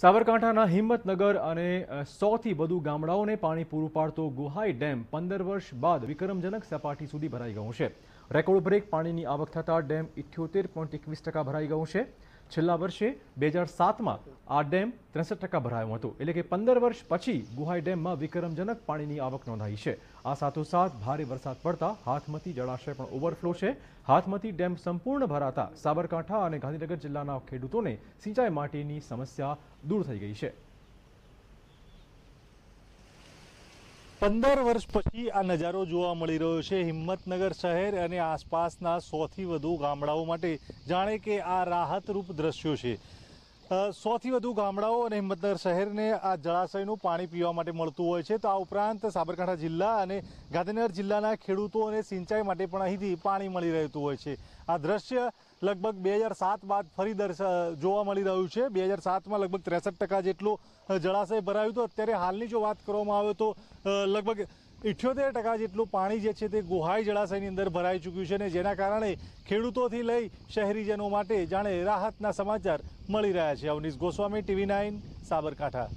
સાબરકાંઠાના હિંમતનગર અને સોથી વધુ ગામડાઓને પાણી પૂરું પાડતો ગુહાઈ ડેમ પંદર વર્ષ બાદ વિક્રમજનક સપાટી સુધી ભરાઈ ગયું છે રેકોર્ડ બ્રેક પાણીની આવક થતાં ડેમ ઇઠ્યોતેર પોઈન્ટ એકવીસ ટકા ભરાઈ ગયું છે છેલ્લા વર્ષે બે હજાર સાતમાં આ ડેમ ત્રેસઠ ટકા ભરાયો હતો એટલે કે પંદર વર્ષ પછી ગુહાઈ ડેમમાં વિક્રમજનક પાણીની આવક નોંધાઈ છે આ સાથોસાથ ભારે વરસાદ પડતા હાથમતી જળાશય પણ ઓવરફ્લો છે હાથમતી ડેમ સંપૂર્ણ ભરાતા સાબરકાંઠા અને ગાંધીનગર જિલ્લાના ખેડૂતોને સિંચાઈ માટેની સમસ્યા દૂર થઈ ગઈ છે પંદર વર્ષ પછી આ નજારો જોવા મળી રહ્યો છે હિંમતનગર શહેર અને આસપાસના સોથી વધુ ગામડાઓ માટે જાણે કે આ રાહતરૂપ દ્રશ્યો છે સોથી વધુ ગામડાઓ અને હિંમતનગર શહેરને આ જળાશયનું પાણી પીવા માટે મળતું હોય છે તો આ ઉપરાંત સાબરકાંઠા જિલ્લા અને ગાંધીનગર જિલ્લાના ખેડૂતોને સિંચાઈ માટે પણ અહીંથી પાણી મળી રહેતું હોય છે આ દ્રશ્ય લગભગ બે હજાર સાત બાદ ફરી જોવા મળી રહ્યું છે બે હજાર સાતમાં લગભગ ત્રેસઠ ટકા જેટલું જળાશય ભરાયું હતું અત્યારે હાલની જો વાત કરવામાં આવે તો લગભગ ઇઠ્યોતેર ટકા જેટલું પાણી જે છે તે ગુહાઈ જળાશયની અંદર ભરાઈ ચૂક્યું છે અને જેના કારણે ખેડૂતોથી લઈ શહેરીજનો માટે જાણે રાહતના સમાચાર મળી રહ્યા છે અવનીશ ગોસ્વામી ટીવી નાઇન સાબરકાંઠા